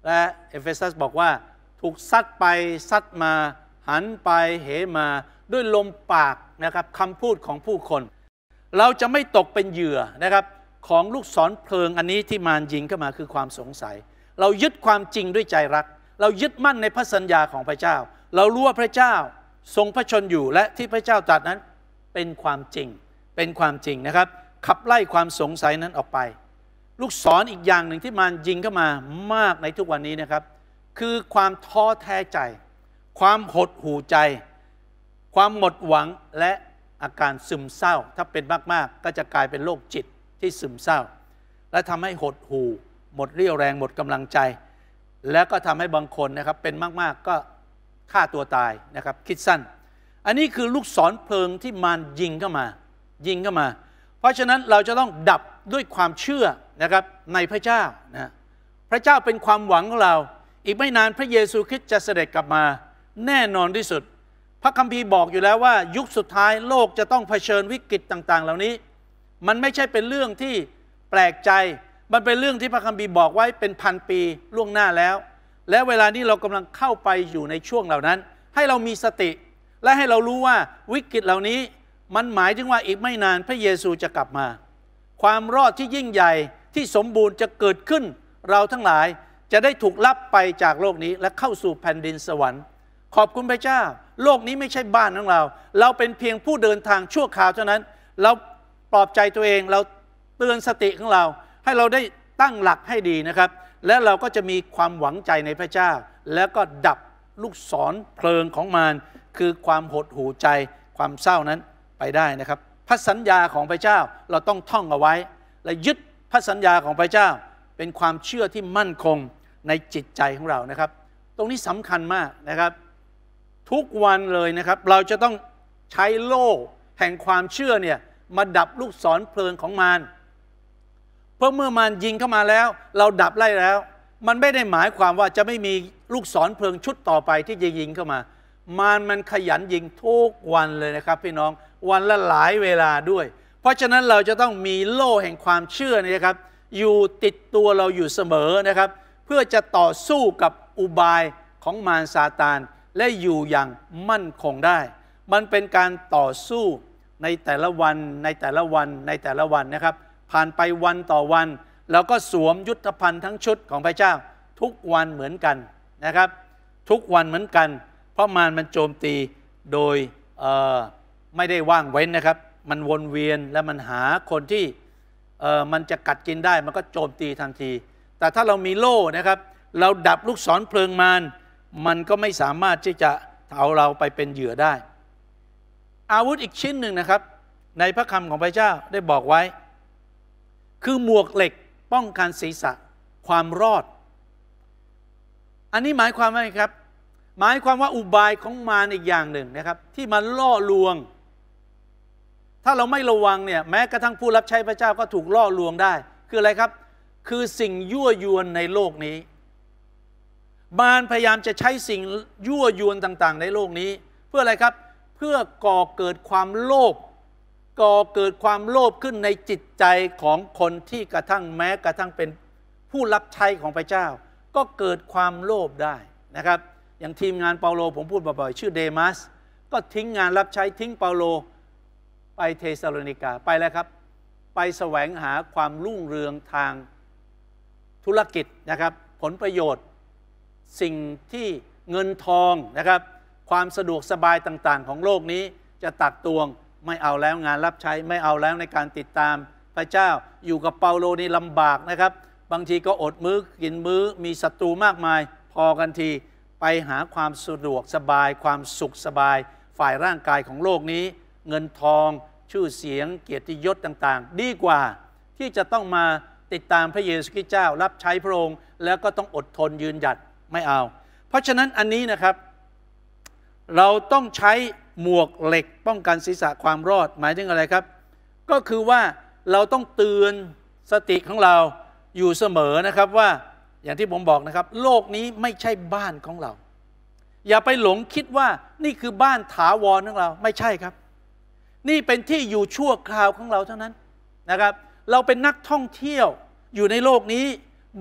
และเอเฟซัสบอกว่าถูกซัดไปซัดมา หันไปเหมา ด้วยลมปากนะครับคำพูดของผู้คน เราจะไม่ตกเป็นเหยื่อนะครับของลูกศรเพลิงอันนี้ที่มารยิงเข้ามาคือความสงสัย เรายึดความจริงด้วยใจรัก เรายึดมั่นในพระสัญญาของพระเจ้า เรารู้ว่าพระเจ้าทรงพระชนอยู่และที่พระเจ้าตรัสนั้นเป็นความจริง เป็นความจริงนะครับ ขับไล่ความสงสัยนั้นออกไป ลูกศรออีกอย่างหนึ่งที่มารยิงเข้ามามากในทุกวันนี้นะครับ คือความท้อแท้ใจ ความหดหู่ใจ ความหมดหวังและอาการซึมเศร้าถ้าเป็นมากๆ ก็จะกลายเป็นโรคจิตที่ซึมเศร้า และทำให้หดหู่ หมดเรี่ยวแรงหมดกำลังใจ แล้วก็ทำให้บางคนนะครับเป็นมากๆก็ฆ่าตัวตายนะครับคิดสั้น อันนี้คือลูกศรเพลิงที่มารยิงเข้ามา ยิงเข้ามา เพราะฉะนั้นเราจะต้องดับด้วยความเชื่อนะครับในพระเจ้านะพระเจ้าเป็นความหวังของเรา อีกไม่นานพระเยซูคริสต์จะเสด็จกลับมาแน่นอนที่สุด พระคัมภีร์บอกอยู่แล้วว่ายุคสุดท้ายโลกจะต้องเผชิญวิกฤตต่าง ๆ เหล่านี้มันไม่ใช่เป็นเรื่องที่แปลกใจ มันเป็นเรื่องที่พระคัมภีร์บอกไว้เป็นพันปีล่วงหน้าแล้ว และเวลานี้เรากำลังเข้าไปอยู่ในช่วงเหล่านั้น ให้เรามีสติ และให้เรารู้ว่าวิกฤตเหล่านี้มันหมายถึงว่าอีกไม่นานพระเยซูจะกลับมา ความรอดที่ยิ่งใหญ่ที่สมบูรณ์จะเกิดขึ้นเราทั้งหลายจะได้ถูกลับไปจากโลกนี้และเข้าสู่แผ่นดินสวรรค์ ขอบคุณพระเจ้า โลกนี้ไม่ใช่บ้านของเรา เราเป็นเพียงผู้เดินทางชั่วคราวเท่านั้น เราปลอบใจตัวเองเราเตือนสติของเรา ให้เราได้ตั้งหลักให้ดีนะครับ แล้วเราก็จะมีความหวังใจในพระเจ้า แล้วก็ดับลูกศรเพลิงของมารคือความหดหูใจความเศร้านั้นไปได้นะครับ พระสัญญาของพระเจ้าเราต้องท่องเอาไว้ และยึดพระสัญญาของพระเจ้าเป็นความเชื่อที่มั่นคงในจิตใจของเรานะครับ ตรงนี้สำคัญมากนะครับ ทุกวันเลยนะครับ เราจะต้องใช้โล่แห่งความเชื่อเนี่ยมาดับลูกศรเพลิงของมาร เพราะเมื่อมารยิงเข้ามาแล้ว เราดับไล่แล้ว มันไม่ได้หมายความว่าจะไม่มีลูกศรเพลิงชุดต่อไปที่จะยิงเข้ามา มารมันขยันยิงทุกวันเลยนะครับ พี่น้องวันละหลายเวลาด้วย เพราะฉะนั้นเราจะต้องมีโล่แห่งความเชื่อนะครับ อยู่ติดตัวเราอยู่เสมอนะครับ เพื่อจะต่อสู้กับอุบายของมารซาตาน และอยู่อย่างมั่นคงได้ มันเป็นการต่อสู้ในแต่ละวันในแต่ละวันในแต่ละวันนะครับผ่านไปวันต่อวันแล้วก็สวมยุทธภัณฑ์ทั้งชุดของพระเจ้า ทุกวันเหมือนกันนะครับ ทุกวันเหมือนกัน เพราะมารมันโจมตีโดยไม่ได้ว่างเว้นนะครับ มันวนเวียนและมันหาคนที่มันจะกัดกินได้ มันก็โจมตีทันที แต่ถ้าเรามีโล่นะครับ เราดับลูกศรเพลิงมารมันก็ไม่สามารถที่จะเอาเราไปเป็นเหยื่อได้อาวุธอีกชิ้นหนึ่งนะครับ ในพระคำของพระเจ้าได้บอกไว้ คือหมวกเหล็กป้องกันศีรษะ ความรอด อันนี้หมายความว่าไงครับ หมายความว่าอุบายของมารอีกอย่างหนึ่งนะครับ ที่มันล่อลวง ถ้าเราไม่ระวังเนี่ยแม้กระทั่งผู้รับใช้พระเจ้าก็ถูกล่อลวงได้ คืออะไรครับ คือสิ่งยั่วยวนในโลกนี้มารพยายามจะใช้สิ่งยั่วยวนต่าง ๆในโลกนี้ เพื่ออะไรครับพื่อก่อเกิดความโลภก่อเกิดความโลภขึ้นในจิตใจของคนที่กระทั่งแม้กระทั่งเป็นผู้รับใช้ของพระเจ้า ก็เกิดความโลภได้นะครับ อย่างทีมงานเปาโล ผมพูดบ่อยๆชื่อเดมัสก็ทิ้งงานรับใช้ทิ้งเปาโลไปเทสซาโลนิกา ไปแล้วครับ ไปแสวงหาความรุ่งเรืองทางธุรกิจนะครับ ผลประโยชน์ สิ่งที่เงินทองนะครับความสะดวกสบายต่างๆ ของโลกนี้จะตักตวง ไม่เอาแล้วงานรับใช้ไม่เอาแล้วในการติดตาม พระเจ้าอยู่กับเปาโลนี่ลำบากนะครับ บางทีก็อดมือ้อกินมือ้อ มีศัตรูมากมายพอกันที ไปหาความสะดวกสบาย ความสุขสบาย ฝ่ายร่างกายของโลกนี้ เงินทองชื่อเสียง เกียรติยศต่างๆ ดีกว่าที่จะต้องมาติดตามพระเยซูคริสต์เจ้ารับใช้พระองค์แล้วก็ต้องอดทนยืนหยัดไม่เอา เพราะฉะนั้นอันนี้นะครับเราต้องใช้หมวกเหล็กป้องกันศีรษะความรอดหมายถึงอะไรครับ ก็คือว่าเราต้องเตือนสติของเรา อยู่เสมอนะครับว่าอย่างที่ผมบอกนะครับ โลกนี้ไม่ใช่บ้านของเรา อย่าไปหลงคิดว่านี่คือบ้านถาวรของเราไม่ใช่ครับ นี่เป็นที่อยู่ชั่วคราวของเราเท่านั้นนะครับ เราเป็นนักท่องเที่ยวอยู่ในโลกนี้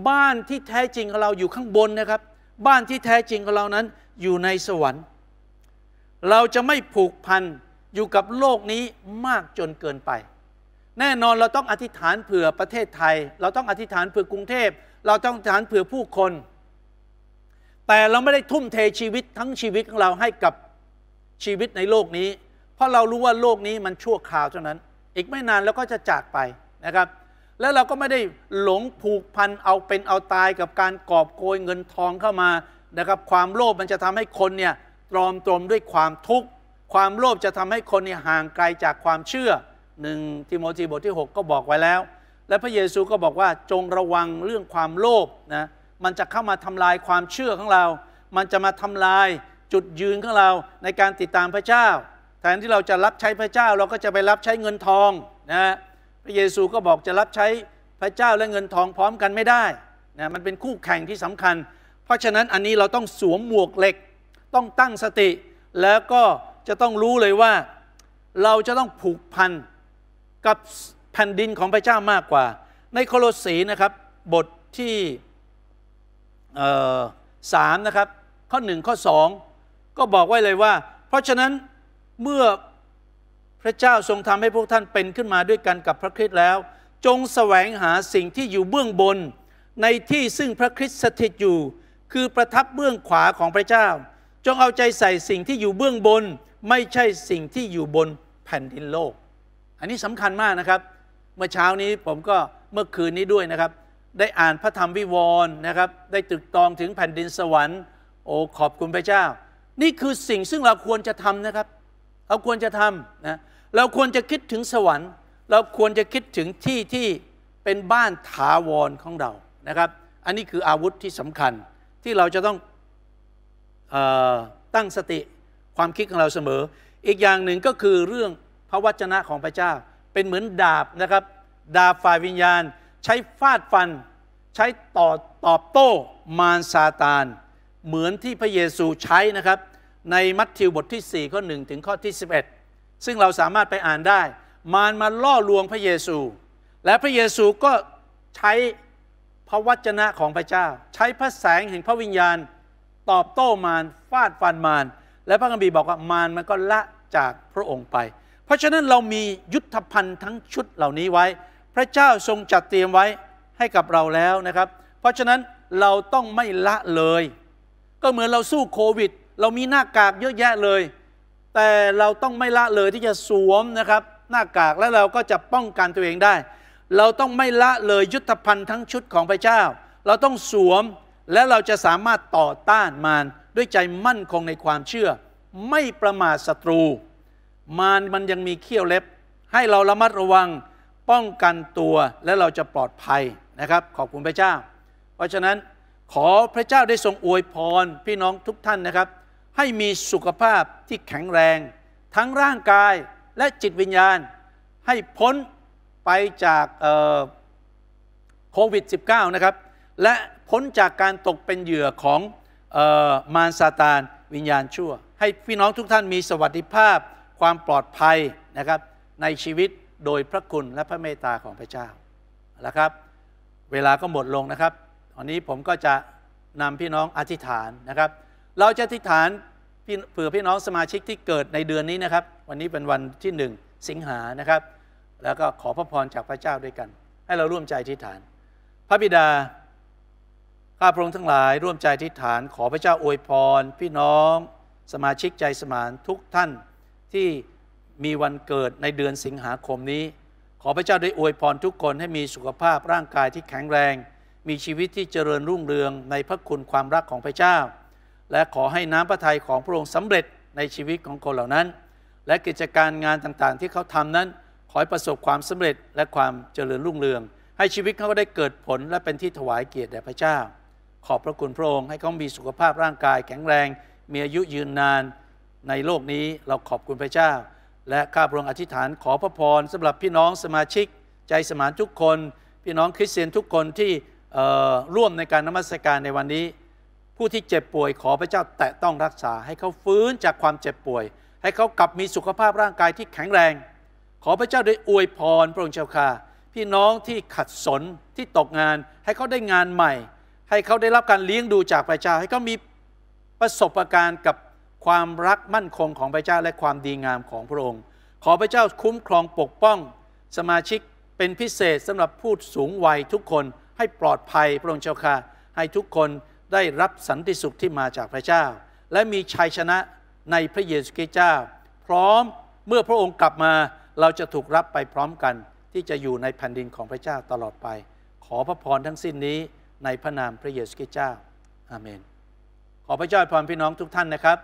บ้านที่แท้จริงของเราอยู่ข้างบนนะครับ บ้านที่แท้จริงของเรานั้น อยู่ในสวรรค์เราจะไม่ผูกพันอยู่กับโลกนี้มากจนเกินไป แน่นอนเราต้องอธิษฐานเผื่อประเทศไทย เราต้องอธิษฐานเผื่อกรุงเทพ เราต้องอธิษฐานเผื่อผู้คน แต่เราไม่ได้ทุ่มเทชีวิตทั้งชีวิตของเราให้กับชีวิตในโลกนี้ เพราะเรารู้ว่าโลกนี้มันชั่วคราวเท่านั้น อีกไม่นานแล้วก็จะจากไปนะครับ แล้วเราก็ไม่ได้หลงผูกพันเอาเป็นเอาตายกับการกอบโกยเงินทองเข้ามานะครับ ความโลภมันจะทำให้คนเนี่ยตรอมตรมด้วยความทุกข์ความโลภจะทำให้คนนี่ห่างไกลจากความเชื่อหนึ่งทิโมธีบทที่ 6 ก็บอกไว้แล้ว และพระเยซูก็บอกว่าจงระวังเรื่องความโลภนะมันจะเข้ามาทำลายความเชื่อของเรา มันจะมาทำลายจุดยืนของเราในการติดตามพระเจ้า แทนที่เราจะรับใช้พระเจ้าเราก็จะไปรับใช้เงินทองนะพระเยซูก็บอกจะรับใช้พระเจ้าและเงินทองพร้อมกันไม่ได้นะมันเป็นคู่แข่งที่สำคัญ เพราะฉะนั้นอันนี้เราต้องสวมหมวกเหล็กต้องตั้งสติแล้วก็จะต้องรู้เลยว่าเราจะต้องผูกพันกับแผ่นดินของพระเจ้ามากกว่า ในโคโลสีนะครับ บทที่สามนะครับข้อหนึ่งข้อสองก็บอกไว้เลยว่า เพราะฉะนั้นเมื่อพระเจ้าทรงทำให้พวกท่านเป็นขึ้นมาด้วยกันกับพระคริสต์แล้ว จงแสวงหาสิ่งที่อยู่เบื้องบนในที่ซึ่งพระคริสต์สถิตอยู่คือประทับเบื้องขวาของพระเจ้าจงเอาใจใส่สิ่งที่อยู่เบื้องบน ไม่ใช่สิ่งที่อยู่บนแผ่นดินโลก อันนี้สำคัญมากนะครับ เมื่อเช้านี้ผมก็เมื่อคืนนี้ด้วยนะครับ ได้อ่านพระธรรมวิวรณ์นะครับ ได้ตึกตองถึงแผ่นดินสวรรค์โอ้ขอบคุณพระเจ้า นี่คือสิ่งซึ่งเราควรจะทำนะครับ เราควรจะทำนะเราควรจะคิดถึงสวรรค์ เราควรจะคิดถึงที่ที่เป็นบ้านถาวรของเรานะครับ อันนี้คืออาวุธที่สำคัญที่เราจะต้องตั้งสติความคิดของเราเสมอ อีกอย่างหนึ่งก็คือเรื่องพระวจนะของพระเจ้าเป็นเหมือนดาบนะครับ ดาบฝ่ายวิญญาณ ใช้ฟาดฟัน ใช้ต่อตอบโต้มารซาตานเหมือนที่พระเยซูใช้นะครับในมัทธิวบทที่4ข้อ 1 ถึงข้อที่ 11 ซึ่งเราสามารถไปอ่านได้มารมาล่อลวงพระเยซู และพระเยซูก็ใช้พระวจนะของพระเจ้า ใช้พระแสงแห่งพระวิญญาณตอบโต้มารฟาดฟันมารและพระคัมภีร์บอกว่ามารมันก็ละจากพระองค์ไป เพราะฉะนั้นเรามียุทธภัณฑ์ทั้งชุดเหล่านี้ไว้ พระเจ้าทรงจัดเตรียมไว้ให้กับเราแล้วนะครับ เพราะฉะนั้นเราต้องไม่ละเลย ก็เหมือนเราสู้โควิด เรามีหน้ากากเยอะแยะเลย แต่เราต้องไม่ละเลยที่จะสวมนะครับ หน้ากากและเราก็จะป้องกันตัวเองได้ เราต้องไม่ละเลยยุทธภัณฑ์ทั้งชุดของพระเจ้า เราต้องสวมและเราจะสามารถต่อต้านมาร ด้วยใจมั่นคงในความเชื่อ ไม่ประมาทศัตรู มารมันยังมีเขี้ยวเล็บ ให้เราระมัดระวังป้องกันตัวและเราจะปลอดภัยนะครับ ขอบคุณพระเจ้า เพราะฉะนั้นขอพระเจ้าได้ทรงอวยพรพี่น้องทุกท่านนะครับ ให้มีสุขภาพที่แข็งแรง ทั้งร่างกายและจิตวิญญาณให้พ้นไปจากโควิด -19 นะครับ และพ้นจากการตกเป็นเหยื่อของออมารซาตานวิญญาณชั่ว ให้พี่น้องทุกท่านมีสวัสดิภาพ ความปลอดภัยนะครับในชีวิตโดยพระคุณและพระเมตตาของพระเจ้านะครับ เวลาก็หมดลงนะครับตอนนี้ผมก็จะนำพี่น้องอธิษฐานนะครับ เราจะอธิษฐานเผื่อพี่น้องสมาชิกที่เกิดในเดือนนี้นะครับ วันนี้เป็นวันที่หนึ่งสิงหานะครับ แล้วก็ขอพระพรจากพระเจ้าด้วยกัน ให้เราร่วมใจอธิษฐาน พระบิดาข้าพระองค์ทั้งหลายร่วมใจทิฏฐาน ขอพระเจ้าอวยพร พี่น้อง สมาชิกใจสมานทุกท่าน ที่มีวันเกิดในเดือนสิงหาคมนี้ ขอพระเจ้าได้อวยพรทุกคนให้มีสุขภาพร่างกายที่แข็งแรง มีชีวิตที่เจริญรุ่งเรืองในพระคุณความรักของพระเจ้า และขอให้น้ำพระทัยของพระองค์สำเร็จในชีวิตของคนเหล่านั้น และกิจการงานต่างๆ ที่เขาทำนั้น ขอให้ประสบความสำเร็จและความเจริญรุ่งเรือง ให้ชีวิตเขาได้เกิดผลและเป็นที่ถวายเกียรติแด่พระเจ้าขอบพระคุณพระองค์ให้เขามีสุขภาพร่างกาย แข็งแรง มีอายุยืนนานในโลกนี้เราขอบคุณพระเจ้า และข้าพระองค์อธิษฐานขอพระพรสำหรับพี่น้องสมาชิกใจสมานทุกคน พี่น้องคริสเตียนทุกคนที่ร่วมในการนมัสการในวันนี้ ผู้ที่เจ็บป่วย ขอพระเจ้าแตะต้องรักษา ให้เขาฟื้นจากความเจ็บป่วย ให้เขากลับมีสุขภาพร่างกายที่แข็งแรง ขอพระเจ้าได้อวยพรพระองค์เจ้าค่ะพี่น้องที่ขัดสนที่ตกงานให้เขาได้งานใหม่ให้เขาได้รับการเลี้ยงดูจากพระเจ้าให้เขามีประสบการณ์กับความรักมั่นคงของพระเจ้าและความดีงามของพระองค์ ขอพระเจ้าคุ้มครองปกป้อง สมาชิกเป็นพิเศษสำหรับผู้สูงวัยทุกคนให้ปลอดภัยพระองค์เจ้าค่ะให้ทุกคนได้รับสันติสุขที่มาจากพระเจ้า และมีชัยชนะในพระเยซูคริสต์เจ้า พร้อมเมื่อพระองค์กลับมาเราจะถูกรับไปพร้อมกัน ที่จะอยู่ในแผ่นดินของพระเจ้าตลอดไป ขอพระพรทั้งสิ้นนี้ในพระนามพระเยซูคริสต์เจ้า อาเมน ขอพระเจ้าอวยพรพี่น้องทุกท่านนะครับ